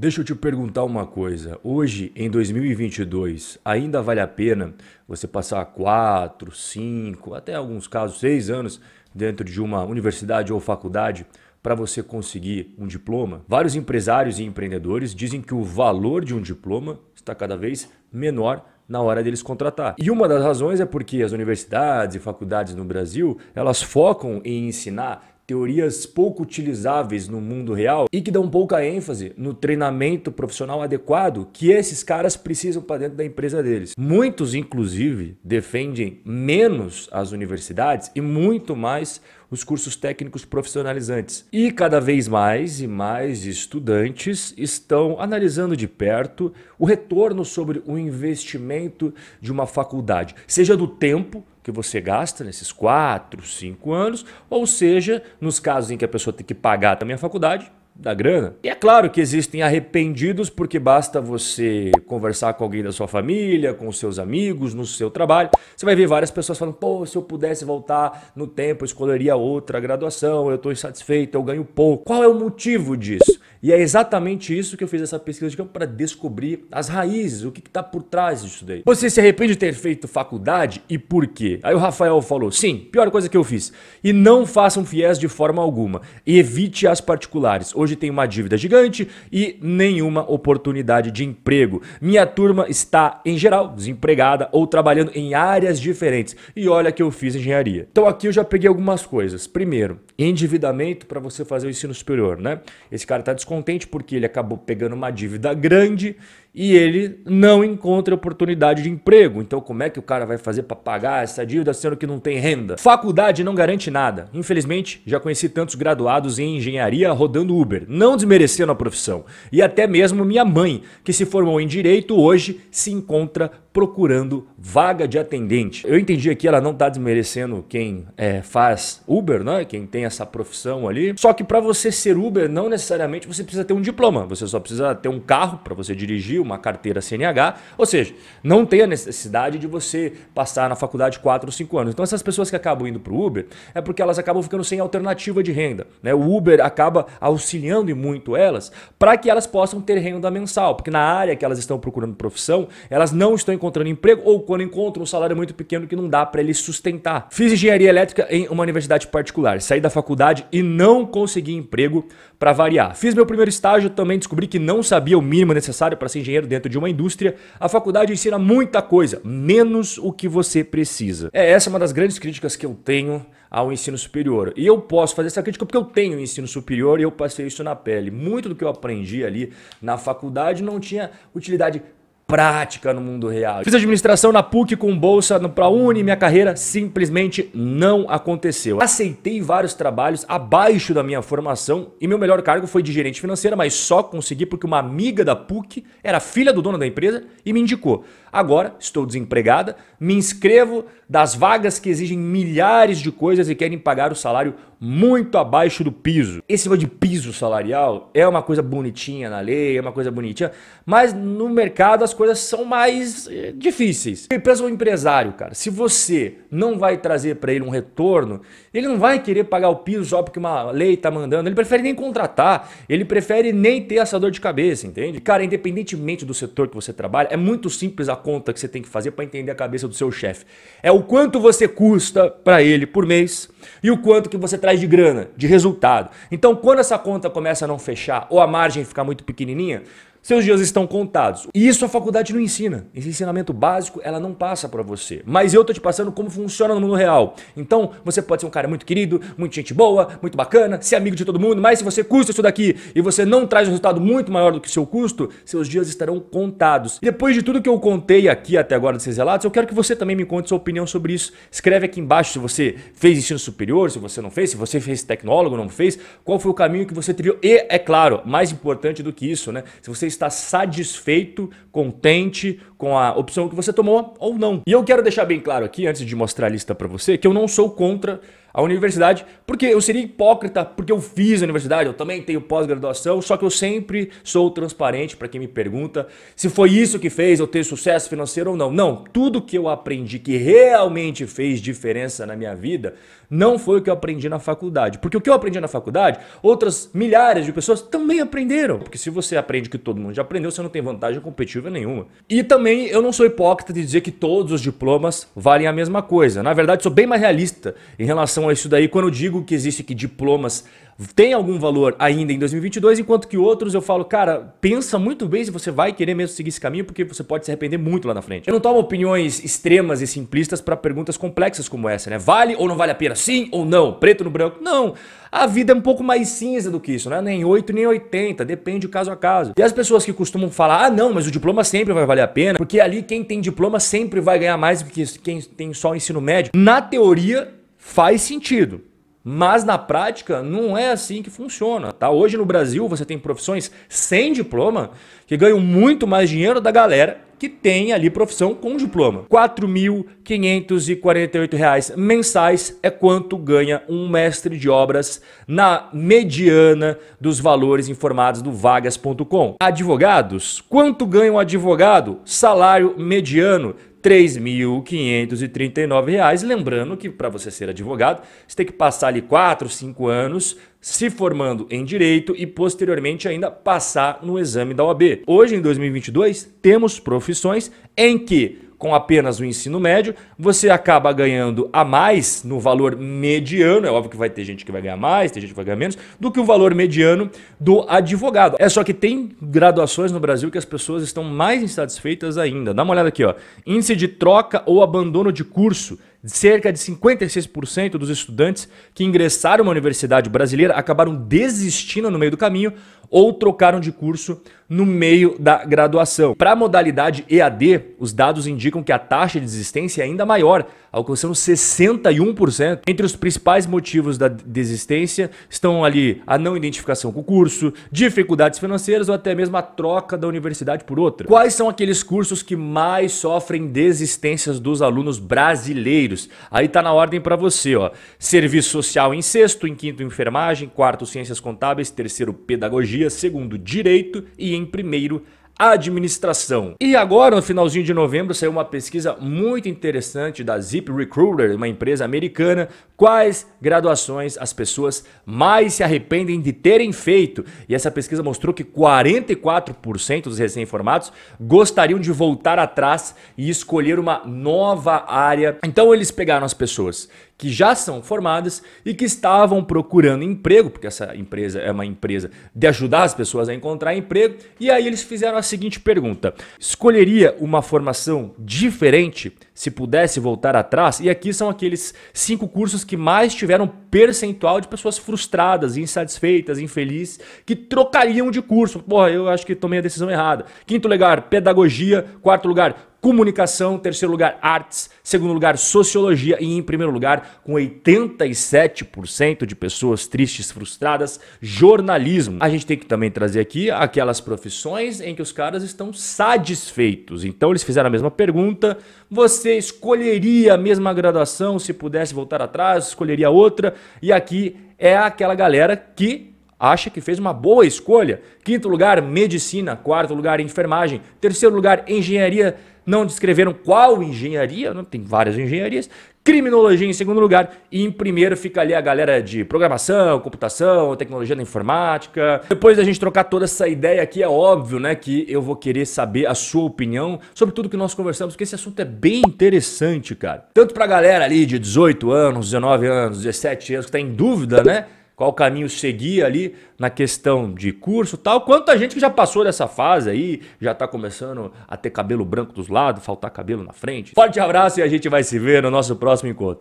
Deixa eu te perguntar uma coisa. Hoje, em 2022, ainda vale a pena você passar 4, 5, até alguns casos 6 anos dentro de uma universidade ou faculdade para você conseguir um diploma? Vários empresários e empreendedores dizem que o valor de um diploma está cada vez menor na hora deles contratar. E uma das razões é porque as universidades e faculdades no Brasil, elas focam em ensinar teorias pouco utilizáveis no mundo real e que dão pouca ênfase no treinamento profissional adequado que esses caras precisam para dentro da empresa deles. Muitos, inclusive, defendem menos as universidades e muito mais os cursos técnicos profissionalizantes. E cada vez mais e mais estudantes estão analisando de perto o retorno sobre o investimento de uma faculdade, seja do tempo que você gasta nesses 4, 5 anos, ou seja, nos casos em que a pessoa tem que pagar também a faculdade, da grana. E é claro que existem arrependidos, porque basta você conversar com alguém da sua família, com seus amigos, no seu trabalho. Você vai ver várias pessoas falando: pô, se eu pudesse voltar no tempo, eu escolheria outra graduação, eu estou insatisfeito, eu ganho pouco. Qual é o motivo disso? E é exatamente isso que eu fiz essa pesquisa de campo para descobrir as raízes, o que está por trás disso daí. Você se arrepende de ter feito faculdade e por quê? Aí o Rafael falou: sim, pior coisa que eu fiz. E não façam fiéis de forma alguma. Evite as particulares. Hoje hoje tem uma dívida gigante e nenhuma oportunidade de emprego. Minha turma está, em geral, desempregada ou trabalhando em áreas diferentes. E olha que eu fiz engenharia. Então aqui eu já peguei algumas coisas. Primeiro, endividamento para você fazer o ensino superior, né? Esse cara está descontente porque ele acabou pegando uma dívida grande e ele não encontra oportunidade de emprego. Então, como é que o cara vai fazer para pagar essa dívida sendo que não tem renda? Faculdade não garante nada. Infelizmente, já conheci tantos graduados em engenharia rodando Uber, não desmerecendo a profissão. E até mesmo minha mãe, que se formou em direito, hoje se encontra procurando vaga de atendente. Eu entendi aqui, ela não está desmerecendo quem é, faz Uber, né? quem tem essa profissão ali. Só que para você ser Uber, não necessariamente você precisa ter um diploma, você só precisa ter um carro para você dirigir uma carteira CNH, ou seja, não tem a necessidade de você passar na faculdade 4 ou 5 anos. Então essas pessoas que acabam indo para o Uber é porque elas acabam ficando sem alternativa de renda. Né? O Uber acaba auxiliando muito elas para que elas possam ter renda mensal, porque na área que elas estão procurando profissão, elas não estão encontrando emprego ou quando encontram um salário muito pequeno que não dá para eles sustentar. Fiz engenharia elétrica em uma universidade particular, saí da faculdade e não consegui emprego para variar. Fiz meu primeiro estágio, também descobri que não sabia o mínimo necessário para ser engenheiro engenheiro dentro de uma indústria, a faculdade ensina muita coisa, menos o que você precisa. É essa é uma das grandes críticas que eu tenho ao ensino superior. E eu posso fazer essa crítica porque eu tenho ensino superior e eu passei isso na pele. Muito do que eu aprendi ali na faculdade não tinha utilidade prática no mundo real. Fiz administração na PUC com bolsa no UNI, minha carreira simplesmente não aconteceu. Aceitei vários trabalhos abaixo da minha formação e meu melhor cargo foi de gerente financeira, mas só consegui porque uma amiga da PUC era filha do dono da empresa e me indicou. Agora estou desempregada, me inscrevo das vagas que exigem milhares de coisas e querem pagar o salário muito abaixo do piso. Esse negócio de piso salarial é uma coisa bonitinha na lei, é uma coisa bonitinha, mas no mercado as coisas são mais eh, difíceis. Pensa um empresário, cara, se você não vai trazer para ele um retorno, ele não vai querer pagar o piso só porque uma lei tá mandando, ele prefere nem contratar, ele prefere nem ter essa dor de cabeça, entende? Cara, independentemente do setor que você trabalha, é muito simples a conta que você tem que fazer para entender a cabeça do seu chefe. É o quanto você custa para ele por mês e o quanto que você traz de grana, de resultado. Então, quando essa conta começa a não fechar ou a margem ficar muito pequenininha, seus dias estão contados. E isso a faculdade não ensina. Esse ensinamento básico ela não passa para você. Mas eu tô te passando como funciona no mundo real. Então, você pode ser um cara muito querido, muito gente boa, muito bacana, ser amigo de todo mundo, mas se você custa isso daqui e você não traz um resultado muito maior do que o seu custo, seus dias estarão contados. E depois de tudo que eu contei aqui até agora desses relatos, eu quero que você também me conte sua opinião sobre isso. Escreve aqui embaixo se você fez ensino superior, se você não fez, se você fez tecnólogo, não fez, qual foi o caminho que você trilhou. E, é claro, mais importante do que isso, né? Se você está satisfeito, contente com a opção que você tomou ou não. E eu quero deixar bem claro aqui, antes de mostrar a lista para você, que eu não sou contra a universidade, porque eu seria hipócrita, porque eu fiz a universidade, eu também tenho pós-graduação, só que eu sempre sou transparente para quem me pergunta se foi isso que fez eu ter sucesso financeiro ou não. Não, tudo que eu aprendi que realmente fez diferença na minha vida não foi o que eu aprendi na faculdade. Porque o que eu aprendi na faculdade, outras milhares de pessoas também aprenderam. Porque se você aprende que todo mundo já aprendeu, você não tem vantagem competitiva nenhuma. E também eu não sou hipócrita de dizer que todos os diplomas valem a mesma coisa. Na verdade, sou bem mais realista em relação relação a isso daí quando eu digo que existe que diplomas têm algum valor ainda em 2022, enquanto que outros eu falo, cara, pensa muito bem se você vai querer mesmo seguir esse caminho, porque você pode se arrepender muito lá na frente. Eu não tomo opiniões extremas e simplistas para perguntas complexas como essa, né? Vale ou não vale a pena? Sim ou não? Preto no branco? Não. A vida é um pouco mais cinza do que isso, né? Nem 8 nem 80, depende caso a caso. E as pessoas que costumam falar, ah, não, mas o diploma sempre vai valer a pena, porque ali quem tem diploma sempre vai ganhar mais do que quem tem só o ensino médio. Na teoria, faz sentido. Mas na prática não é assim que funciona, tá? Hoje no Brasil você tem profissões sem diploma que ganham muito mais dinheiro da galera que tem ali profissão com diploma. R$ reais mensais é quanto ganha um mestre de obras na mediana dos valores informados do vagas.com. Advogados, quanto ganha um advogado? Salário mediano 3.539 reais. Lembrando que para você ser advogado, você tem que passar ali 4, 5 anos se formando em direito e posteriormente ainda passar no exame da OAB. Hoje, em 2022, temos profissões em que com apenas o ensino médio, você acaba ganhando a mais no valor mediano, é óbvio que vai ter gente que vai ganhar mais, tem gente que vai ganhar menos, do que o valor mediano do advogado. É só que tem graduações no Brasil que as pessoas estão mais insatisfeitas ainda. Dá uma olhada aqui, ó. Índice de troca ou abandono de curso Cerca de 56% dos estudantes que ingressaram na universidade brasileira acabaram desistindo no meio do caminho ou trocaram de curso no meio da graduação. Para a modalidade EAD, os dados indicam que a taxa de desistência é ainda maior, alcançando 61%. Entre os principais motivos da desistência estão ali a não identificação com o curso, dificuldades financeiras ou até mesmo a troca da universidade por outra. Quais são aqueles cursos que mais sofrem desistências dos alunos brasileiros? filhos. Aí tá na ordem para você, ó. Serviço social em sexto, em quinto enfermagem, quarto ciências contábeis, terceiro pedagogia, segundo direito e em primeiro administração. E agora, no finalzinho de novembro, saiu uma pesquisa muito interessante da Zip Recruiter, uma empresa americana, quais graduações as pessoas mais se arrependem de terem feito. E essa pesquisa mostrou que 44% dos recém-formados gostariam de voltar atrás e escolher uma nova área. Então eles pegaram as pessoas que já são formadas e que estavam procurando emprego, porque essa empresa é uma empresa de ajudar as pessoas a encontrar emprego, e aí eles fizeram a seguinte pergunta: escolheria uma formação diferente se pudesse voltar atrás? E aqui são aqueles cinco cursos que mais tiveram percentual de pessoas frustradas, insatisfeitas, infelizes, que trocariam de curso. Porra, eu acho que tomei a decisão errada. Quinto lugar, pedagogia. Quarto lugar, comunicação, terceiro lugar, artes, segundo lugar, sociologia e em primeiro lugar, com 87% de pessoas tristes, frustradas, jornalismo. A gente tem que também trazer aqui aquelas profissões em que os caras estão satisfeitos. Então eles fizeram a mesma pergunta: você escolheria a mesma graduação se pudesse voltar atrás, escolheria outra? E aqui é aquela galera que acha que fez uma boa escolha. Quinto lugar, medicina. Quarto lugar, enfermagem. Terceiro lugar, engenharia não descreveram qual engenharia, não, tem várias engenharias, criminologia em segundo lugar, e em primeiro fica ali a galera de programação, computação, tecnologia da informática. Depois da gente trocar toda essa ideia aqui, é óbvio né, que eu vou querer saber a sua opinião sobre tudo que nós conversamos, porque esse assunto é bem interessante, cara. Tanto pra galera ali de 18 anos, 19 anos, 17 anos, que tá em dúvida, né? qual caminho seguir ali na questão de curso tal. Quanta gente que já passou dessa fase aí, já está começando a ter cabelo branco dos lados, faltar cabelo na frente. Forte abraço e a gente vai se ver no nosso próximo encontro.